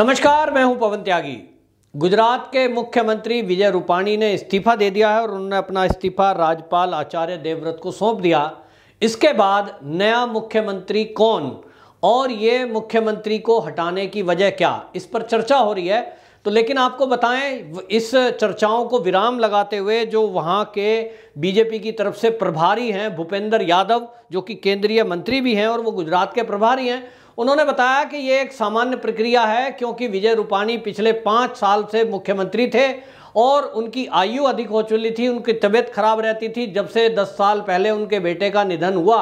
नमस्कार मैं हूं पवन त्यागी गुजरात के मुख्यमंत्री विजय रूपाणी ने इस्तीफा दे दिया है और उन्होंने अपना इस्तीफा राज्यपाल आचार्य देवव्रत को सौंप दिया इसके बाद नया मुख्यमंत्री कौन और ये मुख्यमंत्री को हटाने की वजह क्या इस पर चर्चा हो रही है तो लेकिन आपको बताएं इस चर्चाओं को विराम लगाते हुए जो वहाँ के बीजेपी की तरफ से प्रभारी हैं भूपेंद्र यादव जो कि केंद्रीय मंत्री भी हैं और वो गुजरात के प्रभारी हैं उन्होंने बताया कि ये एक सामान्य प्रक्रिया है क्योंकि विजय रूपाणी पिछले पाँच साल से मुख्यमंत्री थे और उनकी आयु अधिक हो चुकी थी उनकी तबीयत खराब रहती थी जब से दस साल पहले उनके बेटे का निधन हुआ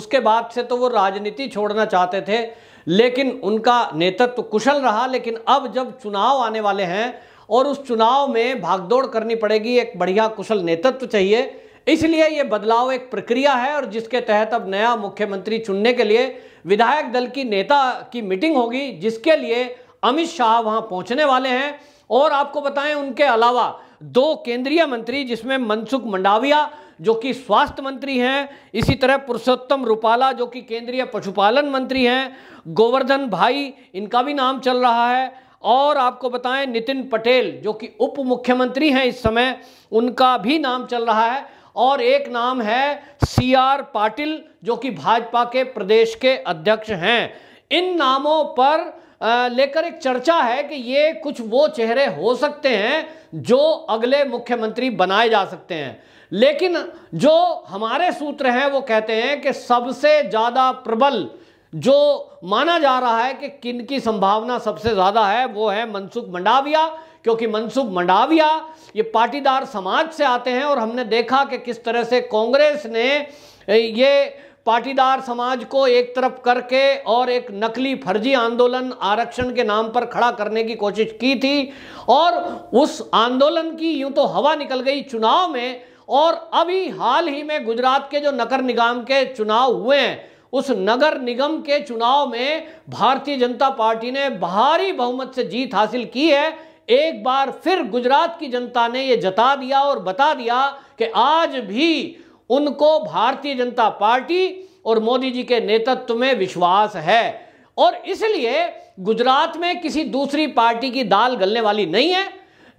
उसके बाद से तो वो राजनीति छोड़ना चाहते थे लेकिन उनका नेतृत्व कुशल रहा लेकिन अब जब चुनाव आने वाले हैं और उस चुनाव में भागदौड़ करनी पड़ेगी एक बढ़िया कुशल नेतृत्व चाहिए इसलिए ये बदलाव एक प्रक्रिया है और जिसके तहत अब नया मुख्यमंत्री चुनने के लिए विधायक दल की नेता की मीटिंग होगी जिसके लिए अमित शाह वहां पहुंचने वाले हैं और आपको बताएं उनके अलावा दो केंद्रीय मंत्री जिसमें मनसुख मंडाविया जो कि स्वास्थ्य मंत्री हैं इसी तरह पुरुषोत्तम रूपाला जो कि केंद्रीय पशुपालन मंत्री हैं गोवर्धन भाई इनका भी नाम चल रहा है और आपको बताएं नितिन पटेल जो कि उप मुख्यमंत्री हैं इस समय उनका भी नाम चल रहा है और एक नाम है सी आर पाटिल जो कि भाजपा के प्रदेश के अध्यक्ष हैं इन नामों पर लेकर एक चर्चा है कि ये कुछ वो चेहरे हो सकते हैं जो अगले मुख्यमंत्री बनाए जा सकते हैं लेकिन जो हमारे सूत्र हैं वो कहते हैं कि सबसे ज़्यादा प्रबल जो माना जा रहा है कि किन की संभावना सबसे ज़्यादा है वो है मनसुख मंडाविया क्योंकि मनसुख मंडाविया ये पाटीदार समाज से आते हैं और हमने देखा कि किस तरह से कांग्रेस ने ये पाटीदार समाज को एक तरफ करके और एक नकली फर्जी आंदोलन आरक्षण के नाम पर खड़ा करने की कोशिश की थी और उस आंदोलन की यूं तो हवा निकल गई चुनाव में और अभी हाल ही में गुजरात के जो नगर निगम के चुनाव हुए हैं उस नगर निगम के चुनाव में भारतीय जनता पार्टी ने भारी बहुमत से जीत हासिल की है एक बार फिर गुजरात की जनता ने यह जता दिया और बता दिया कि आज भी उनको भारतीय जनता पार्टी और मोदी जी के नेतृत्व में विश्वास है और इसलिए गुजरात में किसी दूसरी पार्टी की दाल गलने वाली नहीं है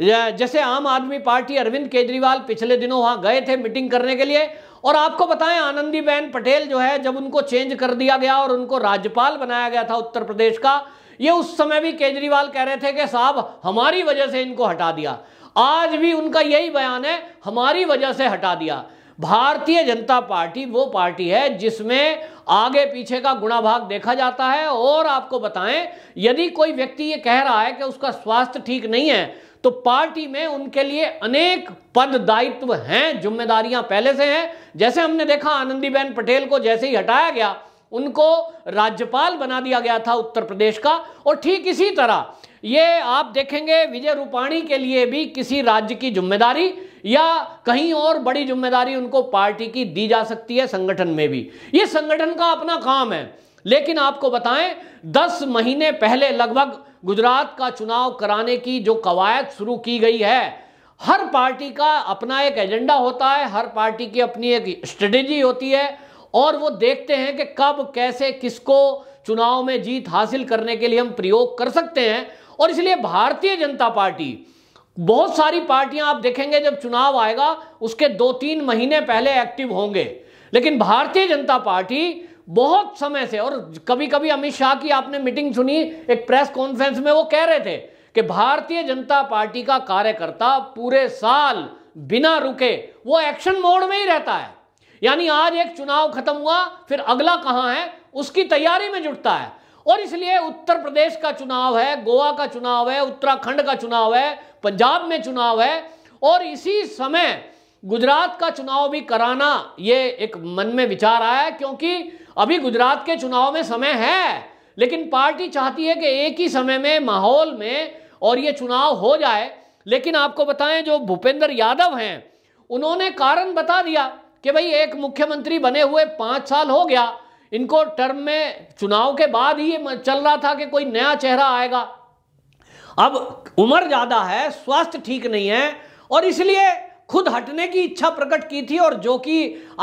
जैसे आम आदमी पार्टी अरविंद केजरीवाल पिछले दिनों वहां गए थे मीटिंग करने के लिए और आपको बताएं आनंदी बहन पटेल जो है जब उनको चेंज कर दिया गया और उनको राज्यपाल बनाया गया था उत्तर प्रदेश का ये उस समय भी केजरीवाल कह रहे थे कि साहब हमारी वजह से इनको हटा दिया आज भी उनका यही बयान है हमारी वजह से हटा दिया भारतीय जनता पार्टी वो पार्टी है जिसमें आगे पीछे का गुणा भाग देखा जाता है और आपको बताएं यदि कोई व्यक्ति ये कह रहा है कि उसका स्वास्थ्य ठीक नहीं है तो पार्टी में उनके लिए अनेक पद दायित्व हैं जिम्मेदारियां पहले से हैं जैसे हमने देखा आनंदीबेन पटेल को जैसे ही हटाया गया उनको राज्यपाल बना दिया गया था उत्तर प्रदेश का और ठीक इसी तरह ये आप देखेंगे विजय रूपाणी के लिए भी किसी राज्य की जिम्मेदारी या कहीं और बड़ी जिम्मेदारी उनको पार्टी की दी जा सकती है संगठन में भी ये संगठन का अपना काम है लेकिन आपको बताएं दस महीने पहले लगभग गुजरात का चुनाव कराने की जो कवायद शुरू की गई है हर पार्टी का अपना एक एजेंडा होता है हर पार्टी की अपनी एक स्ट्रेटेजी होती है और वो देखते हैं कि कब कैसे किसको चुनाव में जीत हासिल करने के लिए हम प्रयोग कर सकते हैं और इसलिए भारतीय जनता पार्टी बहुत सारी पार्टियां आप देखेंगे जब चुनाव आएगा उसके दो तीन महीने पहले एक्टिव होंगे लेकिन भारतीय जनता पार्टी बहुत समय से और कभी कभी अमित शाह की आपने मीटिंग सुनी एक प्रेस कॉन्फ्रेंस में वो कह रहे थे कि भारतीय जनता पार्टी का कार्यकर्ता पूरे साल बिना रुके वो एक्शन मोड में ही रहता है यानी आज एक चुनाव खत्म हुआ फिर अगला कहां है उसकी तैयारी में जुटता है और इसलिए उत्तर प्रदेश का चुनाव है गोवा का चुनाव है उत्तराखंड का चुनाव है पंजाब में चुनाव है और इसी समय गुजरात का चुनाव भी कराना ये एक मन में विचार आया क्योंकि अभी गुजरात के चुनाव में समय है लेकिन पार्टी चाहती है कि एक ही समय में माहौल में और ये चुनाव हो जाए लेकिन आपको बताएं जो भूपेंद्र यादव हैं उन्होंने कारण बता दिया कि भाई एक मुख्यमंत्री बने हुए पाँच साल हो गया इनको टर्म में चुनाव के बाद ही चल रहा था कि कोई नया चेहरा आएगा अब उम्र ज़्यादा है स्वास्थ्य ठीक नहीं है और इसलिए खुद हटने की इच्छा प्रकट की थी और जो कि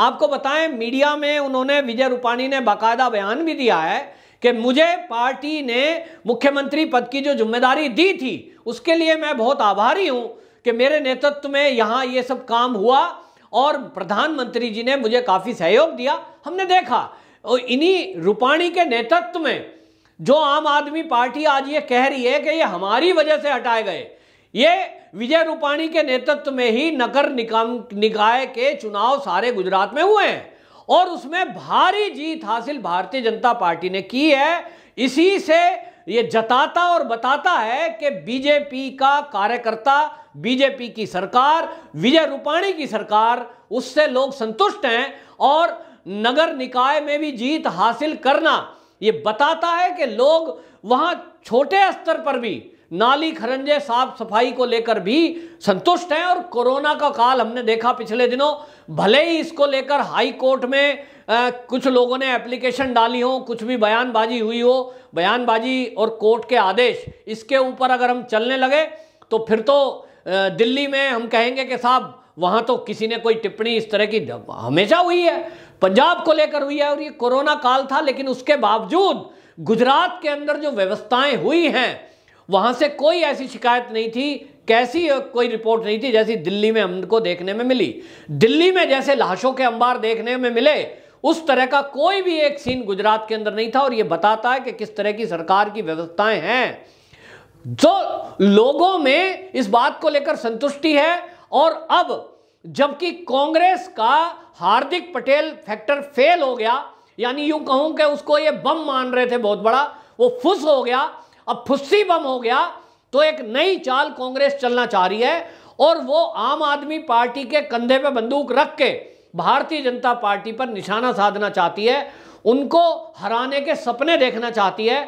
आपको बताएं मीडिया में उन्होंने विजय रूपाणी ने बाकायदा बयान भी दिया है कि मुझे पार्टी ने मुख्यमंत्री पद की जो जिम्मेदारी दी थी उसके लिए मैं बहुत आभारी हूं कि मेरे नेतृत्व में यहाँ ये सब काम हुआ और प्रधानमंत्री जी ने मुझे काफ़ी सहयोग दिया हमने देखा और इन्हीं रूपाणी के नेतृत्व में जो आम आदमी पार्टी आज ये कह रही है कि ये हमारी वजह से हटाए गए ये विजय रूपाणी के नेतृत्व में ही नगर निगम निकाय के चुनाव सारे गुजरात में हुए हैं और उसमें भारी जीत हासिल भारतीय जनता पार्टी ने की है इसी से ये जताता और बताता है कि बीजेपी का कार्यकर्ता बीजेपी की सरकार विजय रूपाणी की सरकार उससे लोग संतुष्ट हैं और नगर निकाय में भी जीत हासिल करना ये बताता है कि लोग वहाँ छोटे स्तर पर भी नाली खरंजे साफ सफाई को लेकर भी संतुष्ट हैं और कोरोना का काल हमने देखा पिछले दिनों भले ही इसको लेकर हाई कोर्ट में आ, कुछ लोगों ने एप्लीकेशन डाली हो कुछ भी बयानबाजी हुई हो बयानबाजी और कोर्ट के आदेश इसके ऊपर अगर हम चलने लगे तो फिर तो आ, दिल्ली में हम कहेंगे कि साहब वहाँ तो किसी ने कोई टिप्पणी इस तरह की हमेशा हुई है पंजाब को लेकर हुई है और ये कोरोना काल था लेकिन उसके बावजूद गुजरात के अंदर जो व्यवस्थाएं हुई हैं वहां से कोई ऐसी शिकायत नहीं थी कैसी कोई रिपोर्ट नहीं थी जैसी दिल्ली में हमको देखने में मिली दिल्ली में जैसे लाशों के अंबार देखने में मिले उस तरह का कोई भी एक सीन गुजरात के अंदर नहीं था और यह बताता है कि किस तरह की सरकार की व्यवस्थाएं हैं जो लोगों में इस बात को लेकर संतुष्टि है और अब जबकि कांग्रेस का हार्दिक पटेल फैक्टर फेल हो गया यानी यूं कहूं कि उसको ये बम मान रहे थे बहुत बड़ा वो फुस हो गया अब फुस्सी बम हो गया तो एक नई चाल कांग्रेस चलना चाह रही है और वो आम आदमी पार्टी के कंधे पे बंदूक रख के भारतीय जनता पार्टी पर निशाना साधना चाहती है उनको हराने के सपने देखना चाहती है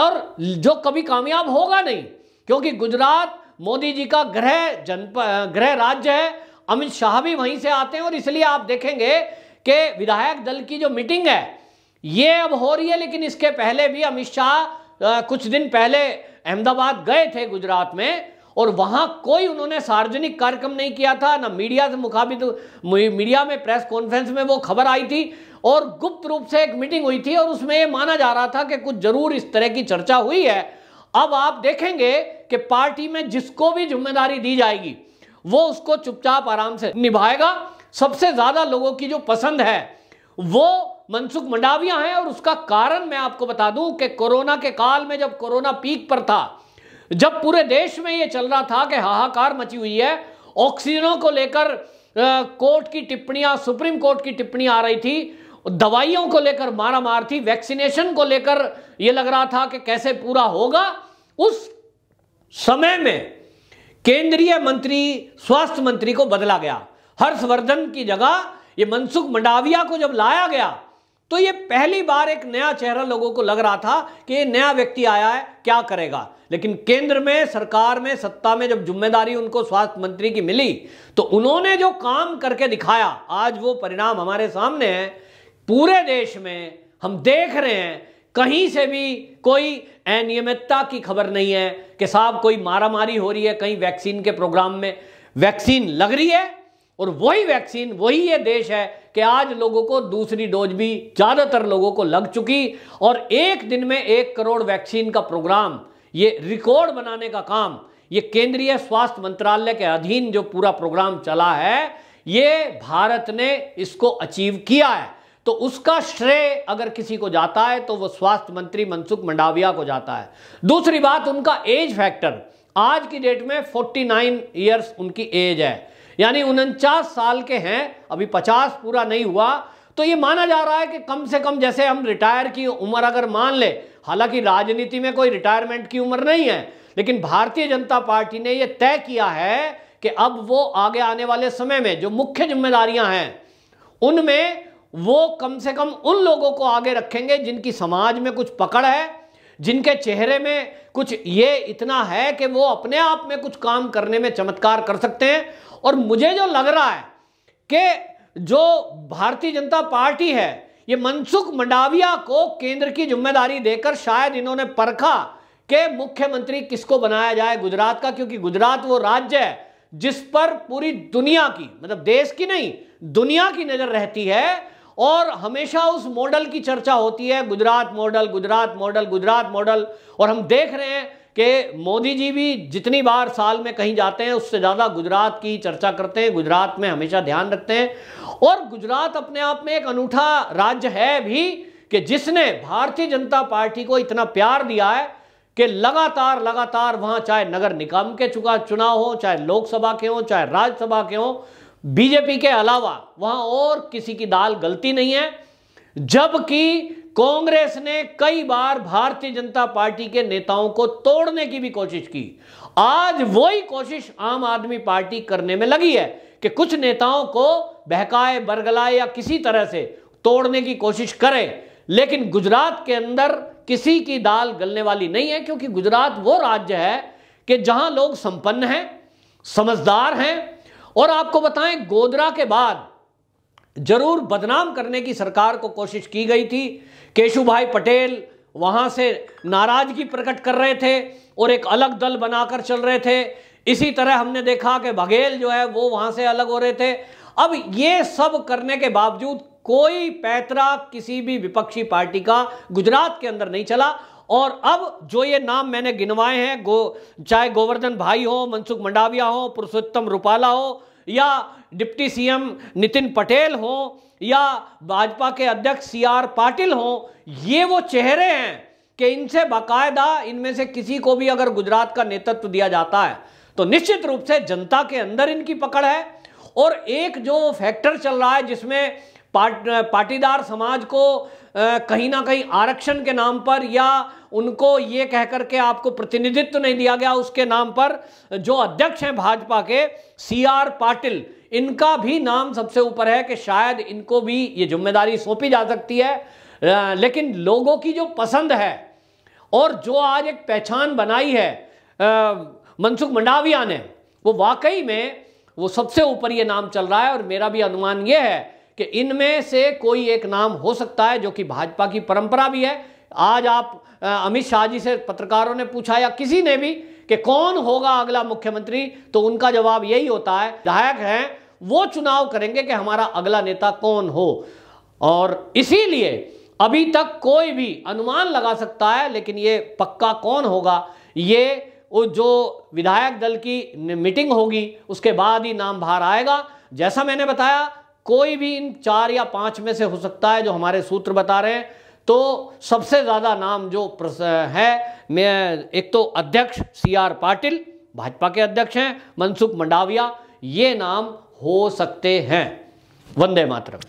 और जो कभी कामयाब होगा नहीं क्योंकि गुजरात मोदी जी का गृह जनप गृह राज्य है अमित शाह भी वहीं से आते हैं और इसलिए आप देखेंगे कि विधायक दल की जो मीटिंग है ये अब हो रही है लेकिन इसके पहले भी अमित शाह आ, कुछ दिन पहले अहमदाबाद गए थे गुजरात में और वहां कोई उन्होंने सार्वजनिक कार्यक्रम नहीं किया था ना मीडिया से मुखाबित मीडिया में प्रेस कॉन्फ्रेंस में वो खबर आई थी और गुप्त रूप से एक मीटिंग हुई थी और उसमें ये माना जा रहा था कि कुछ जरूर इस तरह की चर्चा हुई है अब आप देखेंगे कि पार्टी में जिसको भी जिम्मेदारी दी जाएगी वो उसको चुपचाप आराम से निभाएगा सबसे ज्यादा लोगों की जो पसंद है वो मनसुख मंडाविया हैं और उसका कारण मैं आपको बता दूं कि कोरोना के काल में जब कोरोना पीक पर था जब पूरे देश में ये चल रहा था कि हाहाकार मची हुई है ऑक्सीजनों को लेकर कोर्ट की टिप्पणियां सुप्रीम कोर्ट की टिप्पणियां आ रही थी दवाइयों को लेकर मारा मार थी वैक्सीनेशन को लेकर यह लग रहा था कि कैसे पूरा होगा उस समय में केंद्रीय मंत्री स्वास्थ्य मंत्री को बदला गया हर्षवर्धन की जगह ये मनसुख मंडाविया को जब लाया गया तो ये पहली बार एक नया चेहरा लोगों को लग रहा था कि नया व्यक्ति आया है क्या करेगा लेकिन केंद्र में सरकार में सत्ता में जब जिम्मेदारी उनको स्वास्थ्य मंत्री की मिली तो उन्होंने जो काम करके दिखाया आज वो परिणाम हमारे सामने है पूरे देश में हम देख रहे हैं कहीं से भी कोई अनियमितता की खबर नहीं है कि साहब कोई मारामारी हो रही है कहीं वैक्सीन के प्रोग्राम में वैक्सीन लग रही है और वही वैक्सीन वही ये देश है कि आज लोगों को दूसरी डोज भी ज़्यादातर लोगों को लग चुकी और एक दिन में एक करोड़ वैक्सीन का प्रोग्राम ये रिकॉर्ड बनाने का काम ये केंद्रीय स्वास्थ्य मंत्रालय के अधीन जो पूरा प्रोग्राम चला है ये भारत ने इसको अचीव किया है तो उसका श्रेय अगर किसी को जाता है तो वो स्वास्थ्य मंत्री मनसुख मंडाविया को जाता है दूसरी बात उनका एज फैक्टर आज की डेट में 49 इयर्स उनकी एज है यानी उनचास साल के हैं अभी पचास पूरा नहीं हुआ तो ये माना जा रहा है कि कम से कम जैसे हम रिटायर की उम्र अगर मान ले हालांकि राजनीति में कोई रिटायरमेंट की उम्र नहीं है लेकिन भारतीय जनता पार्टी ने यह तय किया है कि अब वो आगे आने वाले समय में जो मुख्य जिम्मेदारियां हैं उनमें वो कम से कम उन लोगों को आगे रखेंगे जिनकी समाज में कुछ पकड़ है जिनके चेहरे में कुछ ये इतना है कि वो अपने आप में कुछ काम करने में चमत्कार कर सकते हैं और मुझे जो लग रहा है कि जो भारतीय जनता पार्टी है ये मनसुख मंडाविया को केंद्र की जिम्मेदारी देकर शायद इन्होंने परखा कि मुख्यमंत्री किसको बनाया जाए गुजरात का क्योंकि गुजरात वो राज्य है जिस पर पूरी दुनिया की मतलब देश की नहीं दुनिया की नजर रहती है और हमेशा उस मॉडल की चर्चा होती है Gujarat model Gujarat model Gujarat model और हम देख रहे हैं कि मोदी जी भी जितनी बार साल में कहीं जाते हैं उससे ज़्यादा गुजरात की चर्चा करते हैं गुजरात में हमेशा ध्यान रखते हैं और गुजरात अपने आप में एक अनूठा राज्य है भी कि जिसने भारतीय जनता पार्टी को इतना प्यार दिया है कि लगातार लगातार वहां चाहे नगर निगम के चुका चुनाव हो चाहे लोकसभा के हों चाहे राज्यसभा के हों बीजेपी के अलावा वहां और किसी की दाल गलती नहीं है जबकि कांग्रेस ने कई बार भारतीय जनता पार्टी के नेताओं को तोड़ने की भी कोशिश की आज वही कोशिश आम आदमी पार्टी करने में लगी है कि कुछ नेताओं को बहकाए बरगलाए या किसी तरह से तोड़ने की कोशिश करे लेकिन गुजरात के अंदर किसी की दाल गलने वाली नहीं है क्योंकि गुजरात वो राज्य है कि जहां लोग संपन्न हैं समझदार हैं और आपको बताएं गोदरा के बाद जरूर बदनाम करने की सरकार को कोशिश की गई थी केशु भाई पटेल वहां से नाराज़गी प्रकट कर रहे थे और एक अलग दल बनाकर चल रहे थे इसी तरह हमने देखा कि बघेल जो है वो वहां से अलग हो रहे थे अब ये सब करने के बावजूद कोई पैतरा किसी भी विपक्षी पार्टी का गुजरात के अंदर नहीं चला और अब जो ये नाम मैंने गिनवाए हैं गो चाहे गोवर्धन भाई हो मनसुख मंडाविया हो पुरुषोत्तम रूपाला हो या डिप्टी सीएम नितिन पटेल हो या भाजपा के अध्यक्ष सी आर पाटिल हो ये वो चेहरे हैं कि इनसे बाकायदा इनमें से किसी को भी अगर गुजरात का नेतृत्व दिया जाता है तो निश्चित रूप से जनता के अंदर इनकी पकड़ है और एक जो फैक्टर चल रहा है जिसमें पाट, पाटीदार समाज को कहीं ना कहीं आरक्षण के नाम पर या उनको ये कह के आपको प्रतिनिधित्व नहीं दिया गया उसके नाम पर जो अध्यक्ष हैं भाजपा के सी आर पाटिल इनका भी नाम सबसे ऊपर है कि शायद इनको भी ये जिम्मेदारी सौंपी जा सकती है लेकिन लोगों की जो पसंद है और जो आज एक पहचान बनाई है मनसुख मंडाविया ने वो वाकई में वो सबसे ऊपर ये नाम चल रहा है और मेरा भी अनुमान ये है कि इनमें से कोई एक नाम हो सकता है जो कि भाजपा की परंपरा भी है आज आप अमित शाह जी से पत्रकारों ने पूछा या किसी ने भी कि कौन होगा अगला मुख्यमंत्री तो उनका जवाब यही होता है विधायक हैं वो चुनाव करेंगे कि हमारा अगला नेता कौन हो और इसीलिए अभी तक कोई भी अनुमान लगा सकता है लेकिन ये पक्का कौन होगा ये जो विधायक दल की मीटिंग होगी उसके बाद ही नाम बाहर आएगा जैसा मैंने बताया कोई भी इन चार या पांच में से हो सकता है जो हमारे सूत्र बता रहे हैं तो सबसे ज़्यादा नाम जो है मैं एक तो अध्यक्ष सी आर पाटिल भाजपा के अध्यक्ष हैं मनसुख मंडाविया ये नाम हो सकते हैं वंदे मातरम